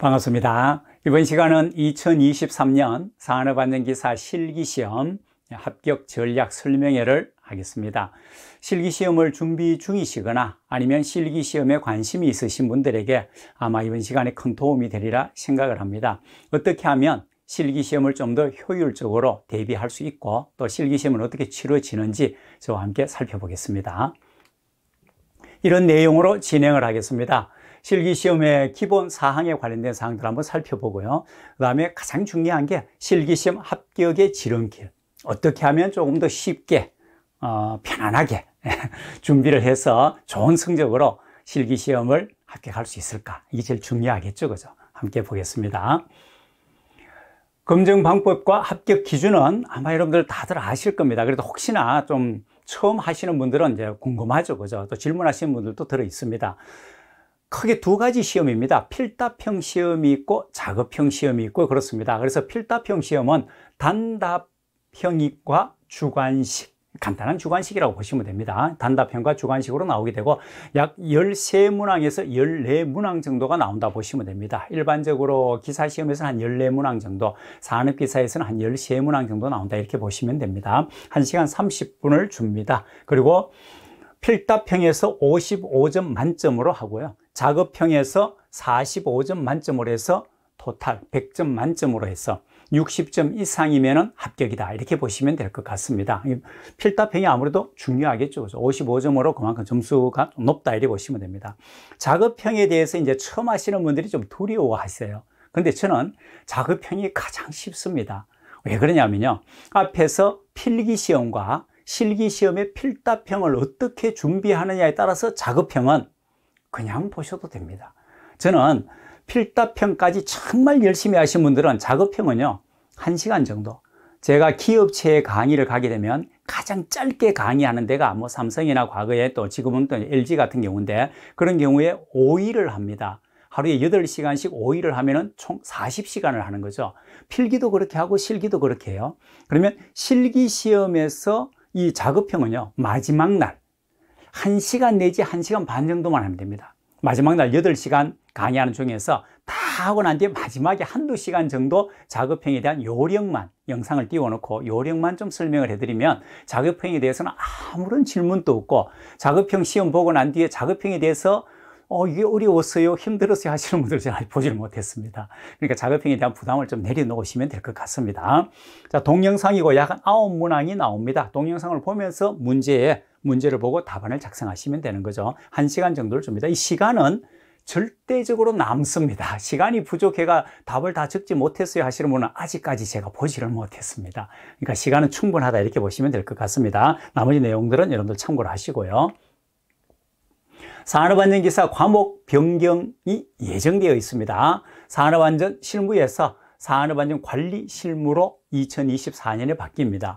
반갑습니다. 이번 시간은 2023년 산업안전기사 실기시험 합격 전략 설명회를 하겠습니다. 실기시험을 준비 중이시거나 아니면 실기시험에 관심이 있으신 분들에게 아마 이번 시간에 큰 도움이 되리라 생각을 합니다. 어떻게 하면 실기시험을 좀 더 효율적으로 대비할 수 있고 또 실기시험은 어떻게 치러지는지 저와 함께 살펴보겠습니다. 이런 내용으로 진행을 하겠습니다. 실기시험의 기본 사항에 관련된 사항들 한번 살펴보고요. 그 다음에 가장 중요한 게 실기시험 합격의 지름길. 어떻게 하면 조금 더 쉽게, 어, 편안하게 준비를 해서 좋은 성적으로 실기시험을 합격할 수 있을까? 이게 제일 중요하겠죠. 그죠? 함께 보겠습니다. 검증 방법과 합격 기준은 아마 여러분들 다들 아실 겁니다. 그래도 혹시나 좀 처음 하시는 분들은 이제 궁금하죠. 그죠? 또 질문하시는 분들도 들어 있습니다. 크게 두 가지 시험입니다. 필답형 시험이 있고 작업형 시험이 있고 그렇습니다. 그래서 필답형 시험은 단답형과 주관식 간단한 주관식이라고 보시면 됩니다. 단답형과 주관식으로 나오게 되고 약 13문항에서 14문항 정도가 나온다 보시면 됩니다. 일반적으로 기사 시험에서는 한 14문항 정도, 산업 기사에서는 한 13문항 정도 나온다 이렇게 보시면 됩니다. 1시간 30분을 줍니다. 그리고 필답형에서 55점 만점으로 하고요. 작업형에서 45점 만점으로 해서 토탈 100점 만점으로 해서 60점 이상이면 합격이다 이렇게 보시면 될 것 같습니다 필답형이 아무래도 중요하겠죠 55점으로 그만큼 점수가 높다 이렇게 보시면 됩니다 작업형에 대해서 이제 처음 하시는 분들이 좀 두려워하세요 근데 저는 작업형이 가장 쉽습니다 왜 그러냐면요 앞에서 필기시험과 실기시험의 필답형을 어떻게 준비하느냐에 따라서 작업형은 그냥 보셔도 됩니다. 저는 필답형까지 정말 열심히 하신 분들은 작업형은요, 1시간 정도. 제가 기업체에 강의를 가게 되면 가장 짧게 강의하는 데가 뭐 삼성이나 과거에 또 지금은 또 LG 같은 경우인데 그런 경우에 5일을 합니다. 하루에 8시간씩 5일을 하면은 총 40시간을 하는 거죠. 필기도 그렇게 하고 실기도 그렇게 해요. 그러면 실기 시험에서 이 작업형은요, 마지막 날, 1시간 내지 1시간 반 정도만 하면 됩니다. 마지막 날 8시간 강의하는 중에서 다 하고 난 뒤에 마지막에 한두 시간 정도 자업형에 대한 요령만 영상을 띄워놓고 요령만 좀 설명을 해드리면 자업형에 대해서는 아무런 질문도 없고 자업형 시험 보고 난 뒤에 자업형에 대해서 어, 이게 어려웠어요 힘들었어요 하시는 분들 잘 보질 못했습니다 그러니까 자업형에 대한 부담을 좀 내려놓으시면 될 것 같습니다 자 동영상이고 약 아홉 문항이 나옵니다 동영상을 보면서 문제에 문제를 보고 답안을 작성하시면 되는 거죠. 한 시간 정도를 줍니다. 이 시간은 절대적으로 남습니다. 시간이 부족해가 답을 다 적지 못했어요 하시는 분은 아직까지 제가 보지를 못했습니다. 그러니까 시간은 충분하다 이렇게 보시면 될 것 같습니다. 나머지 내용들은 여러분들 참고를 하시고요. 산업안전기사 과목 변경이 예정되어 있습니다. 산업안전 실무에서 산업안전 관리 실무로 2024년에 바뀝니다.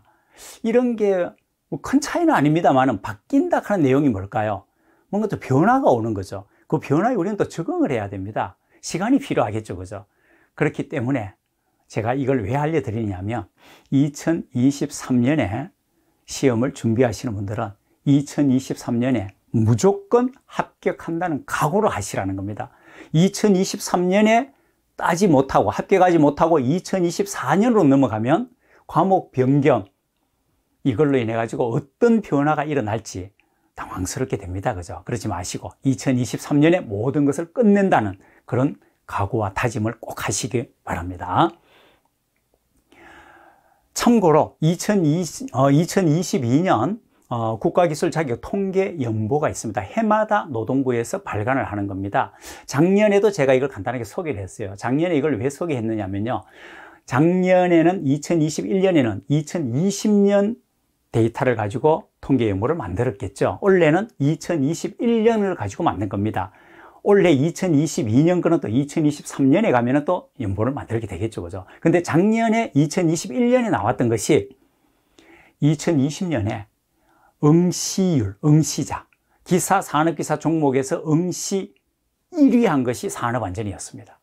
이런 게 뭐큰 차이는 아닙니다만 바뀐다 하는 내용이 뭘까요? 뭔가 또 변화가 오는 거죠. 그 변화에 우리는 또 적응을 해야 됩니다. 시간이 필요하겠죠. 그죠? 그렇기 때문에 제가 이걸 왜 알려드리냐면 2023년에 시험을 준비하시는 분들은 2023년에 무조건 합격한다는 각오를 하시라는 겁니다. 2023년에 따지 못하고 합격하지 못하고 2024년으로 넘어가면 과목 변경, 이걸로 인해 가지고 어떤 변화가 일어날지 당황스럽게 됩니다. 그죠? 그러지 마시고 2023년에 모든 것을 끝낸다는 그런 각오와 다짐을 꼭 하시기 바랍니다. 참고로 2020, 어, 2022년 어, 국가기술 자격 통계 연보가 있습니다. 해마다 노동부에서 발간을 하는 겁니다. 작년에도 제가 이걸 간단하게 소개를 했어요. 작년에 이걸 왜 소개했느냐면요. 작년에는 2021년에는 2020년 데이터를 가지고 통계 유무를 만들었겠죠. 올해는 2021년을 가지고 만든 겁니다. 올해 2022년 거는 또 2023년에 가면또 연보를 만들게 되겠죠. 그죠? 근데 작년에 2021년에 나왔던 것이 2020년에 응시율, 응시자, 기사 산업기사 종목에서 응시 1위 한 것이 산업안전이었습니다.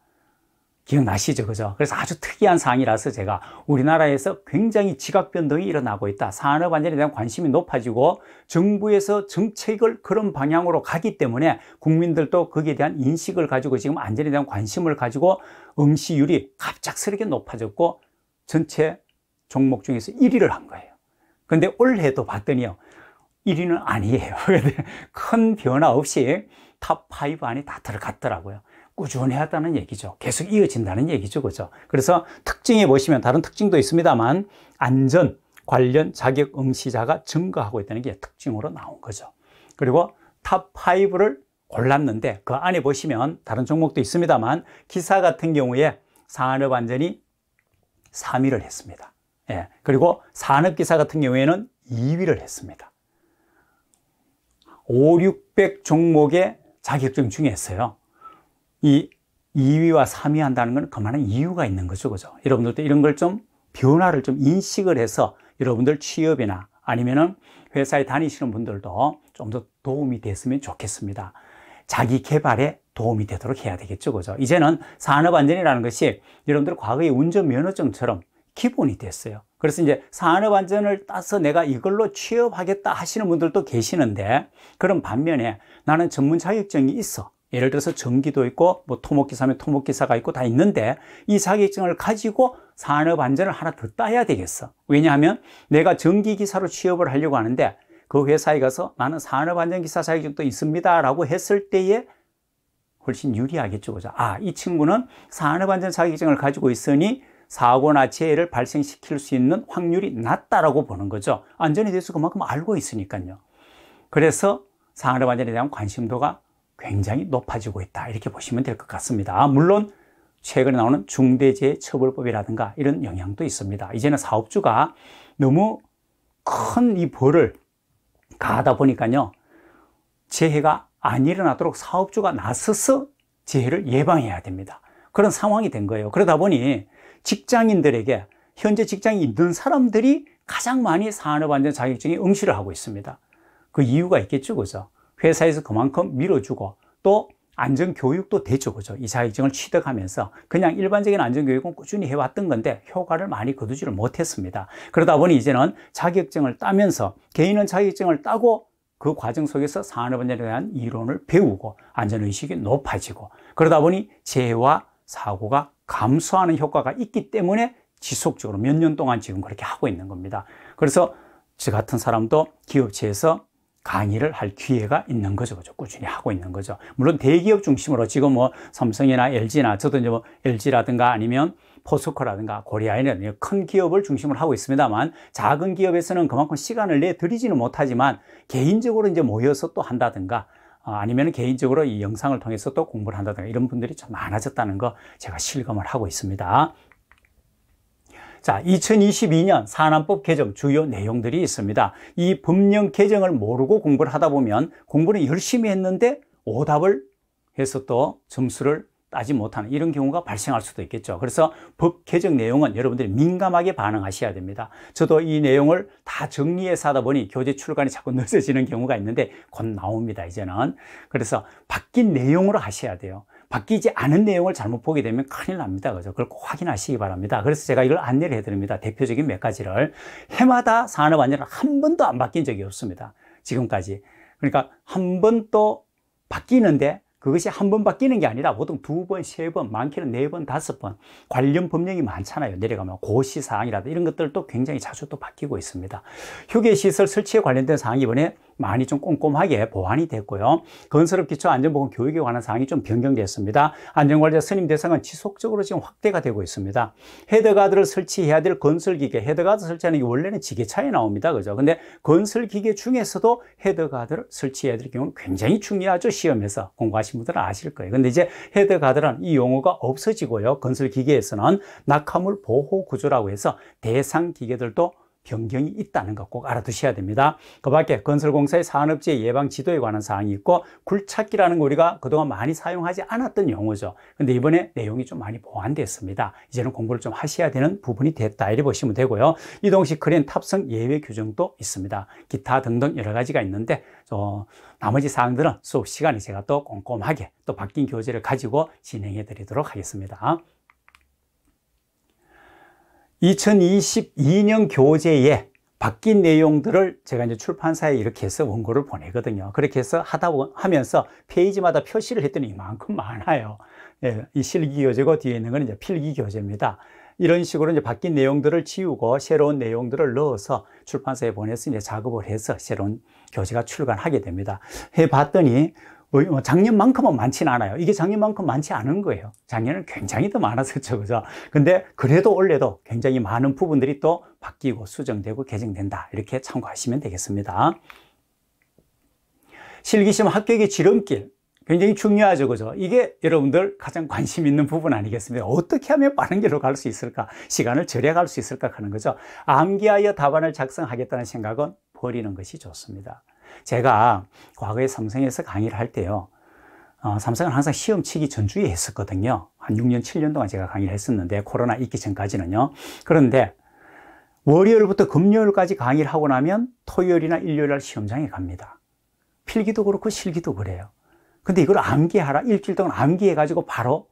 기억나시죠? 그죠? 그래서 아주 특이한 사항이라서 제가 우리나라에서 굉장히 지각 변동이 일어나고 있다. 산업 안전에 대한 관심이 높아지고 정부에서 정책을 그런 방향으로 가기 때문에 국민들도 거기에 대한 인식을 가지고 지금 안전에 대한 관심을 가지고 응시율이 갑작스럽게 높아졌고 전체 종목 중에서 1위를 한 거예요. 근데 올해도 봤더니요. 1위는 아니에요. 큰 변화 없이 탑5 안에 다 들어갔더라고요. 꾸준히 하다는 얘기죠. 계속 이어진다는 얘기죠. 그죠? 그래서 특징에 보시면 다른 특징도 있습니다만 안전 관련 자격 응시자가 증가하고 있다는 게 특징으로 나온 거죠. 그리고 탑5를 골랐는데 그 안에 보시면 다른 종목도 있습니다만 기사 같은 경우에 산업 안전이 3위를 했습니다. 예. 그리고 산업 기사 같은 경우에는 2위를 했습니다. 5, 600 종목의 자격증 중에 있어요. 이 2위와 3위 한다는 건 그만한 이유가 있는 거죠. 그죠? 여러분들도 이런 걸 좀 변화를 좀 인식을 해서 여러분들 취업이나 아니면은 회사에 다니시는 분들도 좀 더 도움이 됐으면 좋겠습니다. 자기 개발에 도움이 되도록 해야 되겠죠. 그죠? 이제는 산업 안전이라는 것이 여러분들 과거의 운전 면허증처럼 기본이 됐어요. 그래서 이제 산업 안전을 따서 내가 이걸로 취업하겠다 하시는 분들도 계시는데 그런 반면에 나는 전문 자격증이 있어. 예를 들어서 전기도 있고 뭐 토목기사면 토목기사가 있고 다 있는데 이 자격증을 가지고 산업안전을 하나 더 따야 되겠어 왜냐하면 내가 전기기사로 취업을 하려고 하는데 그 회사에 가서 나는 산업안전기사 자격증도 있습니다 라고 했을 때에 훨씬 유리하겠죠 그죠? 아이 친구는 산업안전 자격증을 가지고 있으니 사고나 재해를 발생시킬 수 있는 확률이 낮다라고 보는 거죠 안전에 대해서 그만큼 알고 있으니까요 그래서 산업안전에 대한 관심도가 굉장히 높아지고 있다 이렇게 보시면 될 것 같습니다 아, 물론 최근에 나오는 중대재해처벌법이라든가 이런 영향도 있습니다 이제는 사업주가 너무 큰 이 벌을 가하다 보니까요 재해가 안 일어나도록 사업주가 나서서 재해를 예방해야 됩니다 그런 상황이 된 거예요 그러다 보니 직장인들에게 현재 직장이 있는 사람들이 가장 많이 산업안전 자격증에 응시를 하고 있습니다 그 이유가 있겠죠 그죠 회사에서 그만큼 밀어주고 또 안전교육도 됐죠. 그죠? 이사회증을 취득하면서 그냥 일반적인 안전교육은 꾸준히 해왔던 건데 효과를 많이 거두지를 못했습니다. 그러다 보니 이제는 자격증을 따면서 개인은 자격증을 따고 그 과정 속에서 산업안전에 대한 이론을 배우고 안전의식이 높아지고 그러다 보니 재해와 사고가 감소하는 효과가 있기 때문에 지속적으로 몇 년 동안 지금 그렇게 하고 있는 겁니다. 그래서 저 같은 사람도 기업체에서 강의를 할 기회가 있는 거죠. 그죠? 꾸준히 하고 있는 거죠. 물론 대기업 중심으로 지금 뭐 삼성이나 LG나 저도 이제 뭐 LG라든가 아니면 포스코라든가 고리아이는 큰 기업을 중심으로 하고 있습니다만 작은 기업에서는 그만큼 시간을 내 드리지는 못하지만 개인적으로 이제 모여서 또 한다든가 어, 아니면 개인적으로 이 영상을 통해서 또 공부를 한다든가 이런 분들이 참 많아졌다는 거 제가 실감을 하고 있습니다. 자, 2022년 산안법 개정 주요 내용들이 있습니다. 이 법령 개정을 모르고 공부를 하다 보면 공부를 열심히 했는데 오답을 해서 또 점수를 따지 못하는 이런 경우가 발생할 수도 있겠죠. 그래서 법 개정 내용은 여러분들이 민감하게 반응하셔야 됩니다. 저도 이 내용을 다 정리해서 하다 보니 교재 출간이 자꾸 늦어지는 경우가 있는데 곧 나옵니다. 이제는. 그래서 바뀐 내용으로 하셔야 돼요. 바뀌지 않은 내용을 잘못 보게 되면 큰일 납니다. 그죠? 그걸 꼭 확인하시기 바랍니다. 그래서 제가 이걸 안내를 해드립니다. 대표적인 몇 가지를. 해마다 산업 안전은 한 번도 안 바뀐 적이 없습니다. 지금까지. 그러니까 한 번 또 바뀌는데 그것이 한 번 바뀌는 게 아니라 보통 두 번, 세 번, 많게는 네 번, 다섯 번 관련 법령이 많잖아요. 내려가면 고시 사항이라든 이런 것들도 굉장히 자주 또 바뀌고 있습니다. 휴게 시설 설치에 관련된 사항이 이번에 많이 좀 꼼꼼하게 보완이 됐고요. 건설업 기초안전보건 교육에 관한 사항이 좀 변경됐습니다. 안전관리자 선임 대상은 지속적으로 지금 확대가 되고 있습니다. 헤드가드를 설치해야 될 건설기계, 헤드가드 설치하는 게 원래는 지게차에 나옵니다. 그죠? 근데 건설기계 중에서도 헤드가드를 설치해야 될 경우는 굉장히 중요하죠. 시험에서 공부하신 분들은 아실 거예요. 근데 이제 헤드가드란 이 용어가 없어지고요. 건설기계에서는 낙하물 보호 구조라고 해서 대상 기계들도 변경이 있다는 것 꼭 알아두셔야 됩니다. 그 밖에 건설공사의 산업지의 예방 지도에 관한 사항이 있고 굴착기라는 거 우리가 그동안 많이 사용하지 않았던 용어죠. 근데 이번에 내용이 좀 많이 보완됐습니다. 이제는 공부를 좀 하셔야 되는 부분이 됐다 이렇 보시면 되고요. 이동식 크린 탑승 예외 규정도 있습니다. 기타 등등 여러 가지가 있는데 저 나머지 사항들은 수업 시간에 제가 또 꼼꼼하게 또 바뀐 교재를 가지고 진행해 드리도록 하겠습니다. 2022년 교재에 바뀐 내용들을 제가 이제 출판사에 이렇게 해서 원고를 보내거든요. 그렇게 해서 하다 하면서 페이지마다 표시를 했더니 이만큼 많아요. 예, 이 실기 교재고 뒤에 있는 건 이제 필기 교재입니다. 이런 식으로 이제 바뀐 내용들을 지우고 새로운 내용들을 넣어서 출판사에 보내서 이제 작업을 해서 새로운 교재가 출간하게 됩니다. 해 봤더니 작년만큼은 뭐, 뭐 많지는 않아요. 이게 작년만큼 많지 않은 거예요. 작년은 굉장히 더 많았었죠. 그죠? 근데 그래도 올해도 굉장히 많은 부분들이 또 바뀌고 수정되고 개정된다. 이렇게 참고하시면 되겠습니다. 실기시험 합격의 지름길. 굉장히 중요하죠. 그죠? 이게 여러분들 가장 관심 있는 부분 아니겠습니까? 어떻게 하면 빠른 길로 갈 수 있을까? 시간을 절약할 수 있을까? 하는 거죠. 암기하여 답안을 작성하겠다는 생각은 버리는 것이 좋습니다. 제가 과거에 삼성에서 강의를 할 때요. 어, 삼성은 항상 시험 치기 전주에 했었거든요. 한 6년, 7년 동안 제가 강의를 했었는데, 코로나 있기 전까지는요. 그런데 월요일부터 금요일까지 강의를 하고 나면 토요일이나 일요일 날 시험장에 갑니다. 필기도 그렇고 실기도 그래요. 근데 이걸 암기하라. 일주일 동안 암기해가지고 바로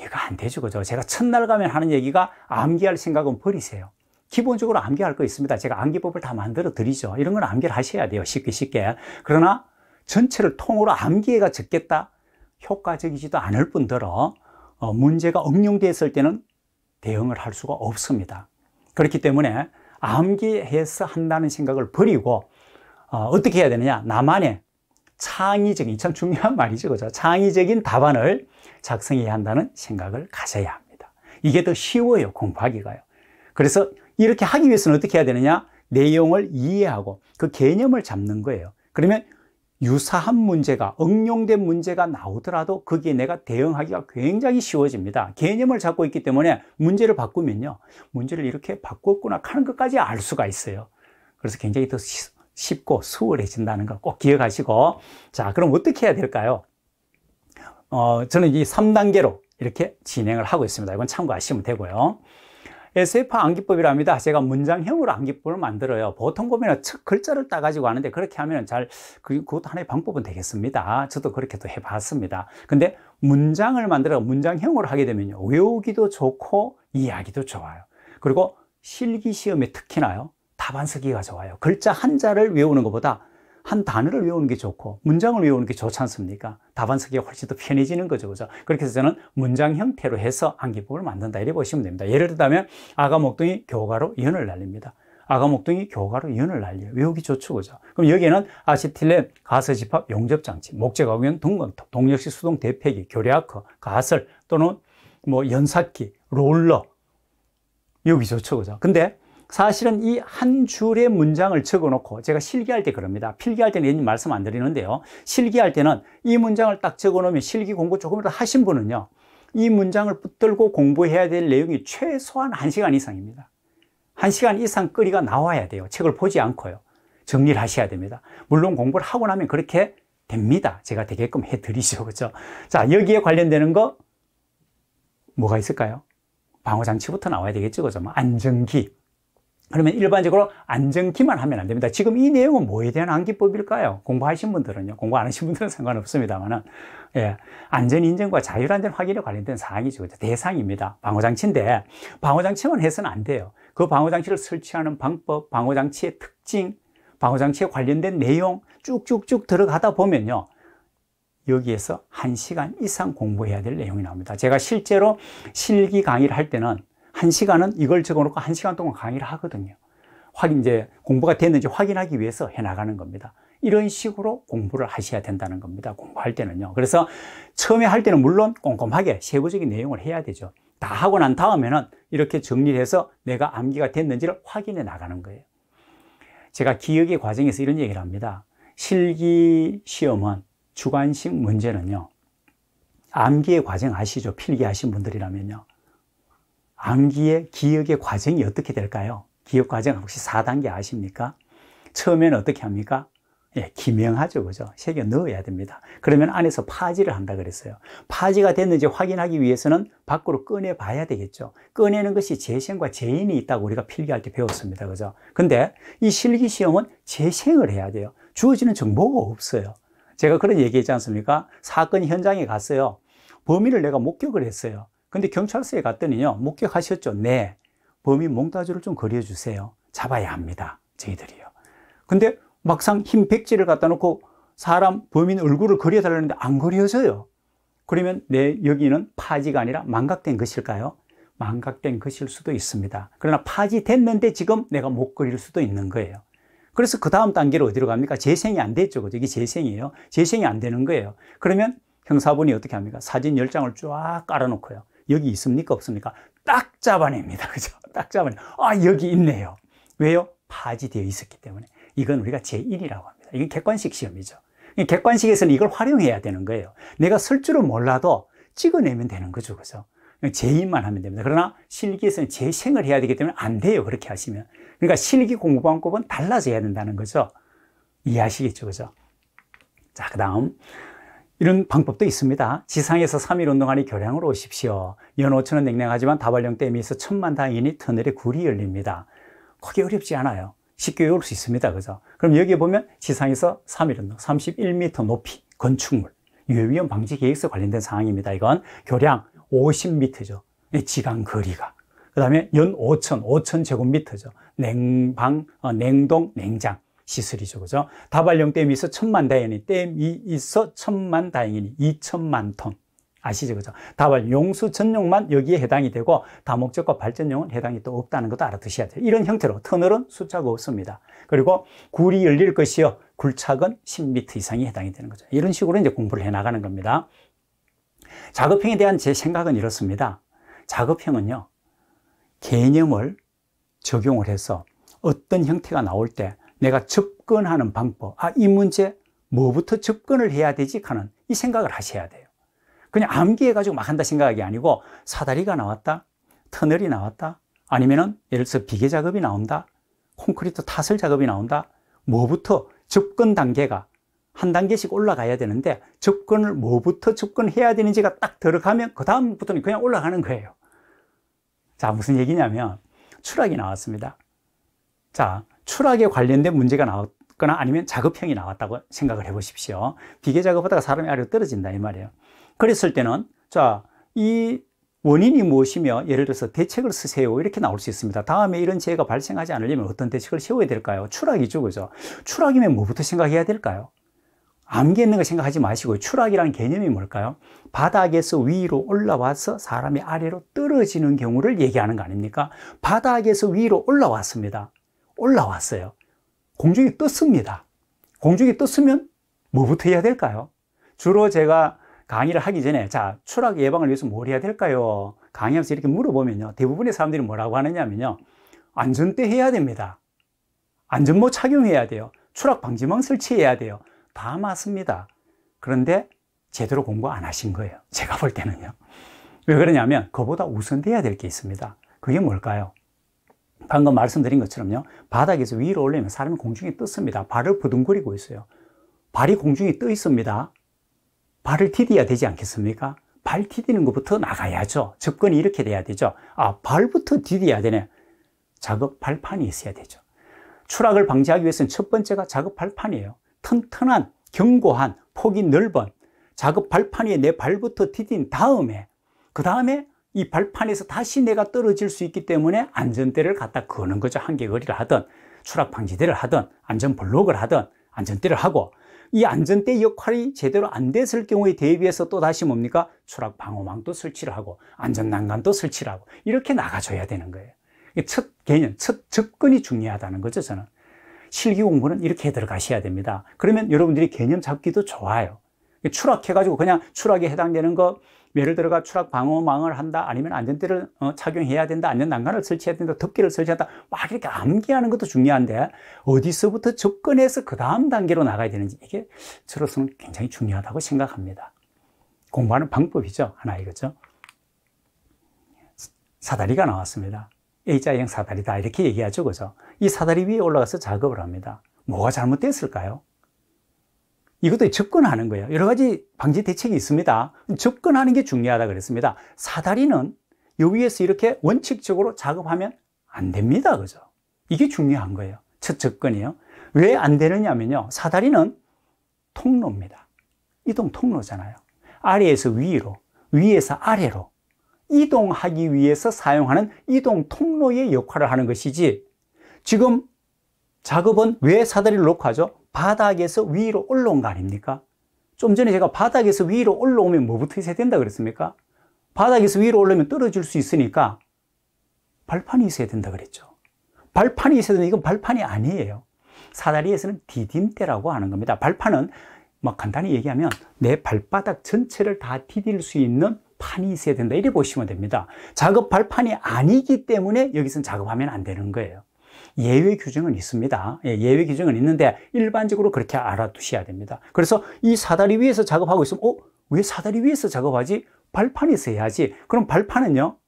얘가 안 되죠. 그죠? 제가 첫날 가면 하는 얘기가 암기할 생각은 버리세요. 기본적으로 암기할 거 있습니다. 제가 암기법을 다 만들어 드리죠. 이런 건 암기를 하셔야 돼요. 쉽게 쉽게. 그러나 전체를 통으로 암기해가 적겠다? 효과적이지도 않을 뿐더러 어, 문제가 응용됐을 때는 대응을 할 수가 없습니다. 그렇기 때문에 암기해서 한다는 생각을 버리고 어, 어떻게 해야 되느냐? 나만의 창의적인, 참 중요한 말이죠. 그죠? 창의적인 답안을 작성해야 한다는 생각을 가져야 합니다. 이게 더 쉬워요, 공부하기가요. 그래서 이렇게 하기 위해서는 어떻게 해야 되느냐? 내용을 이해하고 그 개념을 잡는 거예요. 그러면 유사한 문제가, 응용된 문제가 나오더라도 거기에 내가 대응하기가 굉장히 쉬워집니다. 개념을 잡고 있기 때문에 문제를 바꾸면요. 문제를 이렇게 바꿨구나 하는 것까지 알 수가 있어요. 그래서 굉장히 더 쉽고 수월해진다는 걸꼭 기억하시고. 자, 그럼 어떻게 해야 될까요? 어, 저는 이 3단계로 이렇게 진행을 하고 있습니다. 이건 참고하시면 되고요. 예, 세파 암기법이랍니다. 제가 문장형으로 암기법을 만들어요. 보통 보면 글자를 따가지고 하는데 그렇게 하면 잘, 그, 그것도 하나의 방법은 되겠습니다. 저도 그렇게 도 해봤습니다. 근데 문장을 만들어 문장형으로 하게 되면요. 외우기도 좋고 이해하기도 좋아요. 그리고 실기 시험에 특히나요. 답안쓰기가 좋아요. 글자 한자를 외우는 것보다 한 단어를 외우는 게 좋고 문장을 외우는 게 좋지 않습니까? 답안 쓰기에 훨씬 더 편해지는 거죠. 그죠? 그렇게 해서 저는 문장 형태로 해서 암기법을 만든다. 이래 보시면 됩니다. 예를 들다면 아가 목동이 교과로 연을 날립니다. 아가 목동이 교과로 연을 날려요. 외우기 좋죠. 그죠? 그럼 여기에는 아시틸렌, 가스집합, 용접장치, 목재가공연, 동광톱, 동력시 수동 대패기, 교리아커 가설 또는 뭐 연사기, 롤러. 여기 좋죠. 그죠? 근데 사실은 이 한 줄의 문장을 적어놓고 제가 실기할 때 그럽니다. 필기할 때는 말씀 안 드리는데요. 실기할 때는 이 문장을 딱 적어놓으면 실기 공부 조금이라도 하신 분은요. 이 문장을 붙들고 공부해야 될 내용이 최소한 1시간 이상입니다. 1시간 이상 끌이가 나와야 돼요. 책을 보지 않고요. 정리를 하셔야 됩니다. 물론 공부를 하고 나면 그렇게 됩니다. 제가 되게끔 해드리죠. 그죠? 렇 자, 여기에 관련되는 거 뭐가 있을까요? 방어장치부터 나와야 되겠죠. 그죠? 뭐 안정기. 그러면 일반적으로 안정기만 하면 안 됩니다. 지금 이 내용은 뭐에 대한 암기법일까요? 공부하신 분들은요. 공부 안 하신 분들은 상관없습니다만은. 예. 안전인증과 자율안전 확인에 관련된 사항이죠. 대상입니다. 방호장치인데, 방호장치만 해서는 안 돼요. 그 방호장치를 설치하는 방법, 방호장치의 특징, 방호장치에 관련된 내용 쭉쭉쭉 들어가다 보면요. 여기에서 한시간 이상 공부해야 될 내용이 나옵니다. 제가 실제로 실기 강의를 할 때는 1시간은 이걸 적어놓고 1시간 동안 강의를 하거든요. 확인, 이제 공부가 됐는지 확인하기 위해서 해나가는 겁니다. 이런 식으로 공부를 하셔야 된다는 겁니다. 공부할 때는요. 그래서 처음에 할 때는 물론 꼼꼼하게 세부적인 내용을 해야 되죠. 다 하고 난 다음에는 이렇게 정리해서 내가 암기가 됐는지를 확인해 나가는 거예요. 제가 기억의 과정에서 이런 얘기를 합니다. 실기 시험은 주관식 문제는요. 암기의 과정 아시죠? 필기하신 분들이라면요. 암기의 기억의 과정이 어떻게 될까요? 기억 과정 혹시 4단계 아십니까? 처음에는 어떻게 합니까? 예, 기명하죠. 그죠? 새겨 넣어야 됩니다. 그러면 안에서 파지를 한다 그랬어요. 파지가 됐는지 확인하기 위해서는 밖으로 꺼내 봐야 되겠죠. 꺼내는 것이 재생과 재인이 있다고 우리가 필기할 때 배웠습니다. 그죠? 근데 이 실기 시험은 재생을 해야 돼요. 주어지는 정보가 없어요. 제가 그런 얘기 했지 않습니까? 사건 현장에 갔어요. 범인을 내가 목격을 했어요. 근데 경찰서에 갔더니요 목격하셨죠? 네 범인 몽타주를좀 그려주세요 잡아야 합니다 저희들이요 근데 막상 흰 백지를 갖다 놓고 사람 범인 얼굴을 그려달라는데 안 그려져요 그러면 네 여기는 파지가 아니라 망각된 것일까요? 망각된 것일 수도 있습니다 그러나 파지됐는데 지금 내가 못 그릴 수도 있는 거예요 그래서 그 다음 단계로 어디로 갑니까? 재생이 안 됐죠 그죠? 이게 재생이에요 재생이 안 되는 거예요 그러면 형사분이 어떻게 합니까? 사진 10장을 쫙 깔아놓고요 여기 있습니까? 없습니까? 딱 잡아냅니다. 그죠? 딱 잡아내. 아, 여기 있네요. 왜요? 파지되어 있었기 때문에. 이건 우리가 제1이라고 합니다. 이건 객관식 시험이죠. 객관식에서는 이걸 활용해야 되는 거예요. 내가 쓸 줄은 몰라도 찍어내면 되는 거죠. 그죠? 제2만 하면 됩니다. 그러나 실기에서는 재생을 해야 되기 때문에 안 돼요. 그렇게 하시면. 그러니까 실기 공부 방법은 달라져야 된다는 거죠. 이해하시겠죠. 그죠? 자, 그 다음. 이런 방법도 있습니다. 지상에서 3일 운동하니 교량으로 오십시오. 연 5천은 냉랭하지만 다발령 댐에서 천만 당인이 터널에 굴이 열립니다. 크게 어렵지 않아요. 쉽게 외울 수 있습니다. 그죠? 그럼 여기 보면 지상에서 3일 운동, 31m 높이 건축물, 유해위험 방지 계획서 관련된 사항입니다. 이건 교량 50m죠. 지간 거리가. 그 다음에 연 5천, 5천 제곱미터죠. 냉방, 어, 냉동, 냉장. 시설이죠. 그죠? 다발령 댐이 있어 천만 다행이니, 댐이 있어 천만 다행이니, 이천만 톤. 아시죠? 그죠? 다발 용수 전용만 여기에 해당이 되고 다목적과 발전용은 해당이 또 없다는 것도 알아두셔야 돼요. 이런 형태로 터널은 숫자가 없습니다. 그리고 굴이 열릴 것이요. 굴착은 10m 이상이 해당이 되는 거죠. 이런 식으로 이제 공부를 해 나가는 겁니다. 작업형에 대한 제 생각은 이렇습니다. 작업형은요. 개념을 적용을 해서 어떤 형태가 나올 때 내가 접근하는 방법, 아, 이 문제 뭐부터 접근을 해야 되지? 하는 이 생각을 하셔야 돼요. 그냥 암기해가지고 막 한다 생각이 아니고 사다리가 나왔다, 터널이 나왔다, 아니면은 예를 들어서 비계 작업이 나온다, 콘크리트 타설 작업이 나온다, 뭐부터 접근 단계가 한 단계씩 올라가야 되는데 접근을 뭐부터 접근해야 되는지가 딱 들어가면 그 다음부터는 그냥 올라가는 거예요. 자, 무슨 얘기냐면 추락이 나왔습니다. 자, 추락에 관련된 문제가 나왔거나 아니면 작업형이 나왔다고 생각을 해 보십시오. 비계 작업하다가 사람이 아래로 떨어진다 이 말이에요. 그랬을 때는 자, 이 원인이 무엇이며 예를 들어서 대책을 쓰세요 이렇게 나올 수 있습니다 다음에 이런 재해가 발생하지 않으려면 어떤 대책을 세워야 될까요? 추락이죠 그죠? 추락이면 뭐부터 생각해야 될까요? 암기 있는 거 생각하지 마시고 추락이라는 개념이 뭘까요? 바닥에서 위로 올라와서 사람이 아래로 떨어지는 경우를 얘기하는 거 아닙니까? 바닥에서 위로 올라왔습니다 올라왔어요. 공중에 떴습니다. 공중에 떴으면 뭐부터 해야 될까요? 주로 제가 강의를 하기 전에 자 추락 예방을 위해서 뭘 해야 될까요? 강의하면서 이렇게 물어보면요 대부분의 사람들이 뭐라고 하느냐면요 안전대 해야 됩니다 안전모 뭐 착용해야 돼요 추락 방지망 설치해야 돼요 다 맞습니다 그런데 제대로 공부 안 하신 거예요 제가 볼 때는요 왜 그러냐면 그보다 우선돼야 될 게 있습니다 그게 뭘까요? 방금 말씀드린 것처럼요. 바닥에서 위로 올리면 사람이 공중에 떴습니다. 발을 부둥거리고 있어요. 발이 공중에 떠 있습니다. 발을 디뎌야 되지 않겠습니까? 발 디디는 것부터 나가야죠. 접근이 이렇게 돼야 되죠. 아, 발부터 디디야 되네. 작업 발판이 있어야 되죠. 추락을 방지하기 위해서는 첫 번째가 작업 발판이에요. 튼튼한, 견고한, 폭이 넓은 작업 발판 위에 내 발부터 디딘 다음에 그 다음에 이 발판에서 다시 내가 떨어질 수 있기 때문에 안전대를 갖다 거는 거죠. 한계거리를 하든 추락 방지대를 하든 안전 블록을 하든 안전대를 하고 이 안전대 역할이 제대로 안 됐을 경우에 대비해서 또 다시 뭡니까? 추락 방어망도 설치를 하고 안전 난간도 설치를 하고 이렇게 나가줘야 되는 거예요. 첫 개념, 첫 접근이 중요하다는 거죠. 저는 실기 공부는 이렇게 들어가셔야 됩니다. 그러면 여러분들이 개념 잡기도 좋아요. 추락해가지고 그냥 추락에 해당되는 거 예를 들어가 추락 방어망을 한다 아니면 안전대를 어, 착용해야 된다 안전 난간을 설치해야 된다 덮개를 설치한다 막 이렇게 암기하는 것도 중요한데 어디서부터 접근해서 그 다음 단계로 나가야 되는지 이게 저로서는 굉장히 중요하다고 생각합니다 공부하는 방법이죠 하나 이거죠 사다리가 나왔습니다 A자형 사다리다 이렇게 얘기하죠 그죠 이 사다리 위에 올라가서 작업을 합니다 뭐가 잘못됐을까요 이것도 접근하는 거예요. 여러 가지 방지 대책이 있습니다. 접근하는 게 중요하다 그랬습니다. 사다리는 여기에서 이렇게 원칙적으로 작업하면 안 됩니다. 그죠? 이게 중요한 거예요. 첫 접근이요. 왜 안 되느냐면요. 사다리는 통로입니다. 이동 통로잖아요. 아래에서 위로, 위에서 아래로 이동하기 위해서 사용하는 이동 통로의 역할을 하는 것이지 지금 작업은 왜 사다리를 놓고 하죠? 바닥에서 위로 올라온 거 아닙니까? 좀 전에 제가 바닥에서 위로 올라오면 뭐부터 있어야 된다 그랬습니까? 바닥에서 위로 올라오면 떨어질 수 있으니까 발판이 있어야 된다 그랬죠. 발판이 있어야 되는 이건 발판이 아니에요. 사다리에서는 디딤대라고 하는 겁니다. 발판은 뭐 간단히 얘기하면 내 발바닥 전체를 다 디딜 수 있는 판이 있어야 된다. 이래 보시면 됩니다. 작업 발판이 아니기 때문에 여기서는 작업하면 안 되는 거예요. 예외 규정은 있습니다. 예, 예외 규정은 있는데 일반적으로 그렇게 알아두셔야 됩니다. 그래서 이 사다리 위에서 작업하고 있으면 어? 왜 사다리 위에서 작업하지? 발판에서 해야지. 그럼 발판은요?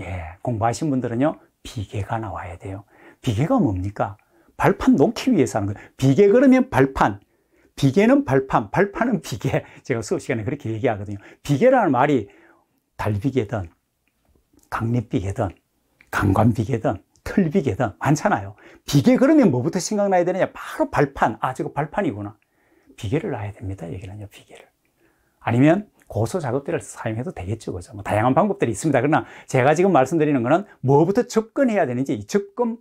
예, 공부하신 분들은요. 비계가 나와야 돼요. 비계가 뭡니까? 발판 놓기 위해서 하는 거예요. 비계 그러면 발판, 비계는 발판, 발판은 비계. 제가 수업 시간에 그렇게 얘기하거든요. 비계라는 말이 달비계든, 강립비계든, 강관비계든, 털비계든 많잖아요 비계 그러면 뭐부터 생각나야 되느냐 바로 발판 아 저거 발판이구나 비계를 놔야 됩니다 얘기는요 비계를 아니면 고소 작업대를 사용해도 되겠죠 그죠 뭐 다양한 방법들이 있습니다 그러나 제가 지금 말씀드리는 거는 뭐부터 접근해야 되는지 이 접근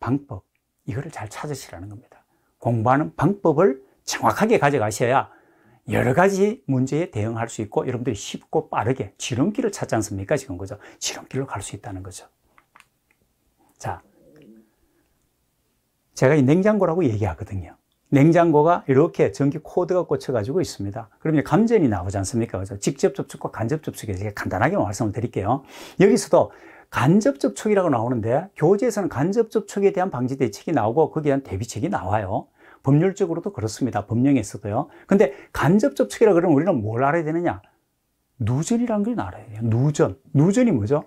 방법 이거를 잘 찾으시라는 겁니다 공부하는 방법을 정확하게 가져가셔야 여러 가지 문제에 대응할 수 있고 여러분들이 쉽고 빠르게 지름길을 찾지 않습니까 지금 그죠 지름길로 갈 수 있다는 거죠 자, 제가 이 냉장고라고 얘기하거든요. 냉장고가 이렇게 전기 코드가 꽂혀가지고 있습니다. 그러면 감전이 나오지 않습니까? 그래서 직접 접촉과 간접 접촉에 제가 간단하게 말씀을 드릴게요. 여기서도 간접 접촉이라고 나오는데 교재에서는 간접 접촉에 대한 방지 대책이 나오고 거기에 대한 대비책이 나와요. 법률적으로도 그렇습니다. 법령에서도요. 근데 간접 접촉이라 그러면 우리는 뭘 알아야 되느냐? 누전이라는 걸 알아야 돼요. 누전. 누전이 뭐죠?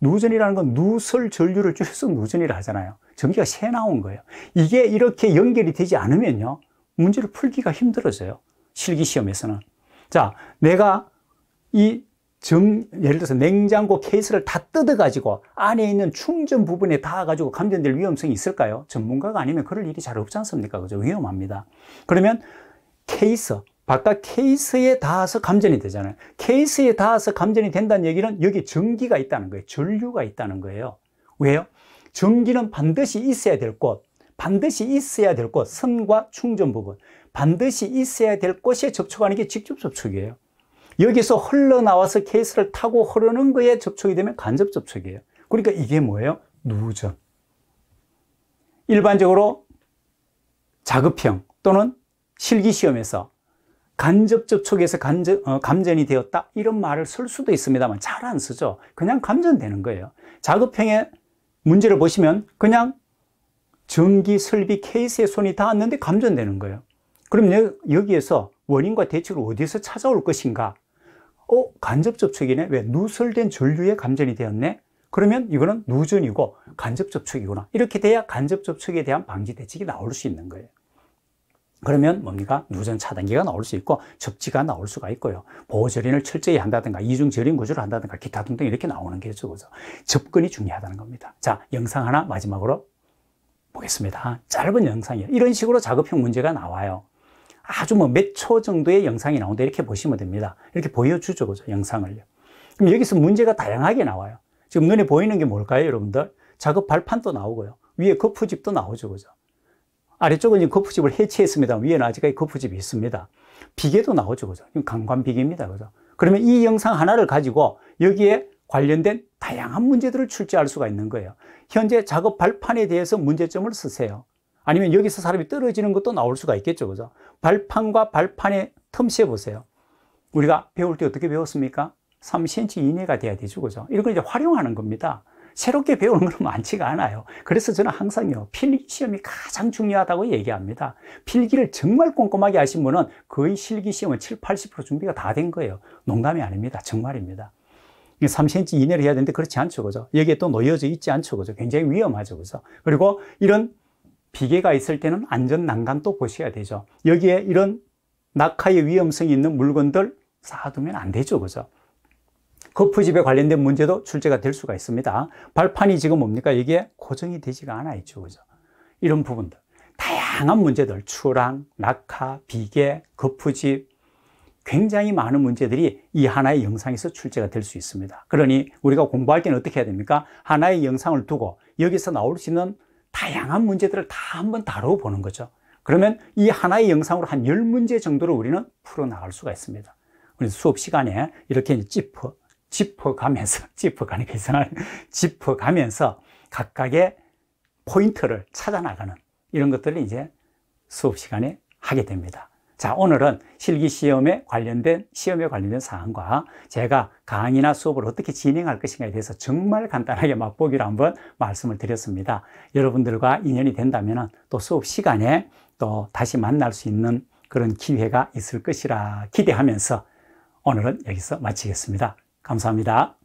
누전이라는 건 누설 전류를 줄여서 누전이라 하잖아요. 전기가 새 나온 거예요. 이게 이렇게 연결이 되지 않으면요. 문제를 풀기가 힘들어져요. 실기 시험에서는. 자, 내가 이 정, 예를 들어서 냉장고 케이스를 다 뜯어가지고 안에 있는 충전 부분에 닿아가지고 감전될 위험성이 있을까요? 전문가가 아니면 그럴 일이 잘 없지 않습니까? 그죠? 위험합니다. 그러면 케이스, 바깥 케이스에 닿아서 감전이 되잖아요. 케이스에 닿아서 감전이 된다는 얘기는 여기 전기가 있다는 거예요. 전류가 있다는 거예요. 왜요? 전기는 반드시 있어야 될 곳, 반드시 있어야 될 곳, 선과 충전 부분, 반드시 있어야 될 곳에 접촉하는 게 직접 접촉이에요. 여기서 흘러나와서 케이스를 타고 흐르는 거에 접촉이 되면 간접 접촉이에요. 그러니까 이게 뭐예요? 누전. 일반적으로 자급형 또는 실기시험에서 간접 접촉에서 간전, 어, 감전이 되었다 이런 말을 쓸 수도 있습니다만 잘 안 쓰죠 그냥 감전되는 거예요 작업형의 문제를 보시면 그냥 전기 설비 케이스에 손이 닿았는데 감전되는 거예요 그럼 여, 여기에서 원인과 대책을 어디서 찾아올 것인가 어? 간접 접촉이네? 왜? 누설된 전류에 감전이 되었네? 그러면 이거는 누전이고 간접 접촉이구나 이렇게 돼야 간접 접촉에 대한 방지 대책이 나올 수 있는 거예요 그러면 뭡니까? 누전 차단기가 나올 수 있고 접지가 나올 수가 있고요. 보호절인을 철저히 한다든가 이중절인 구조를 한다든가 기타 등등 이렇게 나오는 게죠. 그죠? 접근이 중요하다는 겁니다. 자, 영상 하나 마지막으로 보겠습니다. 짧은 영상이에요. 이런 식으로 작업형 문제가 나와요. 아주 뭐 몇 초 정도의 영상이 나온다 이렇게 보시면 됩니다. 이렇게 보여주죠. 그죠? 영상을요. 그럼 여기서 문제가 다양하게 나와요. 지금 눈에 보이는 게 뭘까요? 여러분들? 작업 발판도 나오고요. 위에 거푸집도 나오죠. 그죠? 아래쪽은 지금 거푸집을 해체했습니다. 위에는 아직까지 거푸집이 있습니다. 비계도 나오죠. 그죠? 강관 비계입니다. 그죠? 그러면 이 영상 하나를 가지고 여기에 관련된 다양한 문제들을 출제할 수가 있는 거예요. 현재 작업 발판에 대해서 문제점을 쓰세요. 아니면 여기서 사람이 떨어지는 것도 나올 수가 있겠죠. 그죠? 발판과 발판의 틈새 보세요. 우리가 배울 때 어떻게 배웠습니까? 3cm 이내가 돼야 되죠. 그죠? 이걸 이제 활용하는 겁니다. 새롭게 배우는 건 많지가 않아요. 그래서 저는 항상요, 필기 시험이 가장 중요하다고 얘기합니다. 필기를 정말 꼼꼼하게 하신 분은 거의 실기 시험은 7, 80% 준비가 다 된 거예요. 농담이 아닙니다. 정말입니다. 3cm 이내로 해야 되는데 그렇지 않죠. 그죠? 여기에 또 놓여져 있지 않죠. 그죠? 굉장히 위험하죠. 그죠? 그리고 이런 비계가 있을 때는 안전 난간도 보셔야 되죠. 여기에 이런 낙하의 위험성이 있는 물건들 쌓아두면 안 되죠. 그죠? 거푸집에 그 관련된 문제도 출제가 될 수가 있습니다. 발판이 지금 뭡니까? 이게 고정이 되지가 않아 있죠. 그죠? 이런 부분들. 다양한 문제들. 추랑, 낙하, 비계, 거푸집. 굉장히 많은 문제들이 이 하나의 영상에서 출제가 될 수 있습니다. 그러니 우리가 공부할 때는 어떻게 해야 됩니까? 하나의 영상을 두고 여기서 나올 수 있는 다양한 문제들을 다 한번 다뤄보는 거죠. 그러면 이 하나의 영상으로 한 열문제 정도를 우리는 풀어나갈 수가 있습니다. 우리 수업 시간에 이렇게 찝어 짚어가면서, 짚어가니까 이상하 짚어가면서 각각의 포인트를 찾아나가는 이런 것들을 이제 수업 시간에 하게 됩니다. 자, 오늘은 실기 시험에 관련된, 시험에 관련된 사항과 제가 강의나 수업을 어떻게 진행할 것인가에 대해서 정말 간단하게 맛보기로 한번 말씀을 드렸습니다. 여러분들과 인연이 된다면 또 수업 시간에 또 다시 만날 수 있는 그런 기회가 있을 것이라 기대하면서 오늘은 여기서 마치겠습니다. 감사합니다.